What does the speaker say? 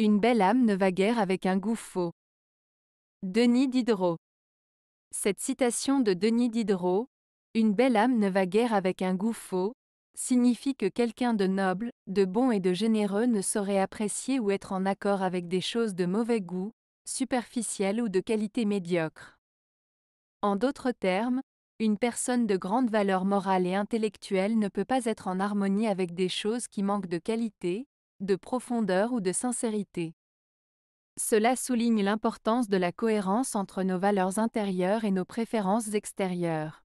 Une belle âme ne va guère avec un goût faux. Denis Diderot. Cette citation de Denis Diderot, Une belle âme ne va guère avec un goût faux, signifie que quelqu'un de noble, de bon et de généreux ne saurait apprécier ou être en accord avec des choses de mauvais goût, superficielles ou de qualité médiocre. En d'autres termes, une personne de grande valeur morale et intellectuelle ne peut pas être en harmonie avec des choses qui manquent de qualité, de profondeur ou de sincérité. Cela souligne l'importance de la cohérence entre nos valeurs intérieures et nos préférences extérieures.